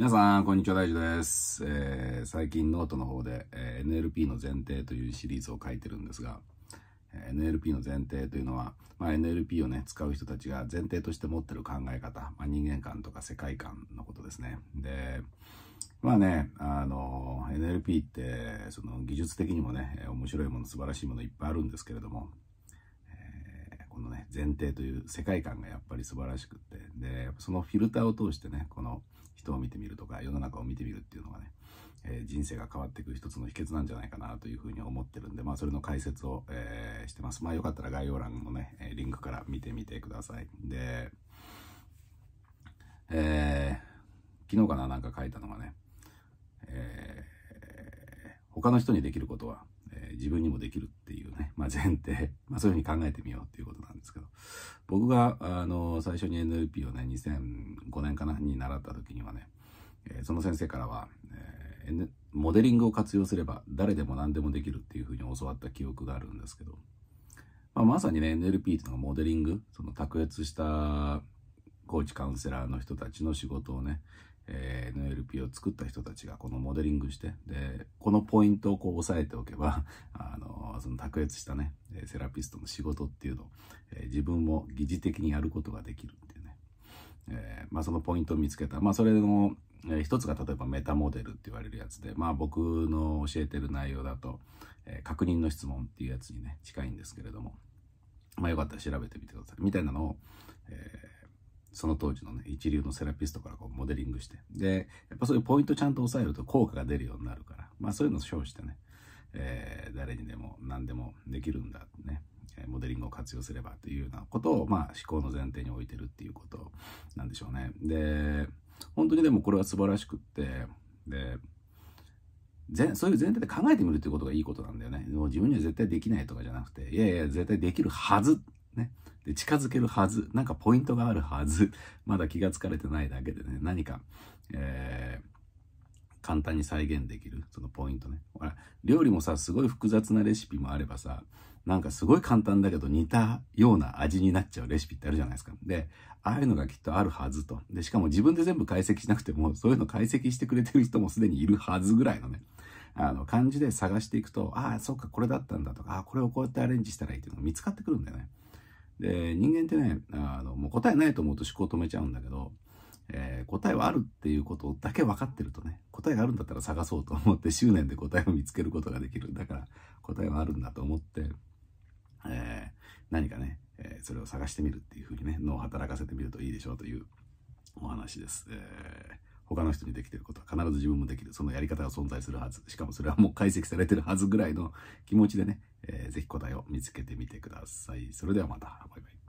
皆さん、こんにちは、大樹です。えー、最近ノートの方で、えー、NLP の前提というシリーズを書いてるんですが、えー、NLP の前提というのは、まあ、NLP をね、使う人たちが前提として持ってる考え方、まあ、人間観とか世界観のことですね。で、まあね、あの、NLP って、その技術的にもね、面白いもの、素晴らしいものいっぱいあるんですけれども、えこのね、前提という世界観がやっぱり素晴らしくって、で、そのフィルターを通してね、この人を見てみるとか世の中を見てみるっていうのがね、えー、人生が変わっていく一つの秘訣なんじゃないかなというふうに思ってるんで、まあ、それの解説を、えー、してます。まあ、よかったら概要欄のね、リンクから見てみてください。で、えー、昨日かななんか書いたのがね、えー、他の人にできることは、えー、自分にもできるっていうね、まあ、前提、まあ、そういうふうに考えてみようっていうことなんですけど、僕が、あの、最初に NLP をね、2005年かなに習った時にはね、えその先生からは、えモデリングを活用すれば誰でも何でもできるっていうふうに教わった記憶があるんですけど、まあ、まさにね NLP っていうのがモデリングその卓越したコーチカウンセラーの人たちの仕事をね、え NLP を作った人たちがこのモデリングしてでこのポイントをこう押さえておけば、あのその卓越したねセラピストの仕事っていうのを、え自分も疑似的にやることができるっていうね、えまあ、そのポイントを見つけた、まあ、それのえ一つが例えばメタモデルって言われるやつで、まあ僕の教えてる内容だと、え確認の質問っていうやつにね、近いんですけれども、まあよかったら調べてみてください。みたいなのを、えー、その当時のね、一流のセラピストからこうモデリングして。で、やっぱそういうポイントちゃんと押さえると効果が出るようになるから、まあそういうのを称してね、えー、誰にでも何でもできるんだってね、モデリングを活用すればというようなことを、まあ思考の前提に置いてるっていうことなんでしょうね。で、本当にでもこれは素晴らしくって、で、そういう前提で考えてみるっていうことがいいことなんだよね。もう自分には絶対できないとかじゃなくて、いやいや、絶対できるはず。ね。で、近づけるはず。なんかポイントがあるはず。まだ気がつかれてないだけでね、何か、えー、簡単に再現できる、そのポイントね。ほら、料理もさ、すごい複雑なレシピもあればさ、なんかすごい簡単だけど似たような味になっちゃうレシピってあるじゃないですか。で、ああいうのがきっとあるはずと。で、しかも自分で全部解析しなくても、そういうの解析してくれてる人もすでにいるはずぐらいのね、あの、感じで探していくと、ああ、そっか、これだったんだとか、ああ、これをこうやってアレンジしたらいいっていうのが見つかってくるんだよね。で、人間ってね、あの、もう答えないと思うと思考止めちゃうんだけど、えー、答えはあるっていうことだけ分かってるとね答えがあるんだったら探そうと思って執念で答えを見つけることができるだから答えはあるんだと思ってえー、何かね、えー、それを探してみるっていうふうにね、脳を働かせてみるといいでしょうというお話です。えー、他の人にできてることは必ず自分もできる。そのやり方が存在するはず。しかもそれはもう解析されてるはずぐらいの気持ちでね、えー、ぜひ答えを見つけてみてください。それではまた。バイバイ。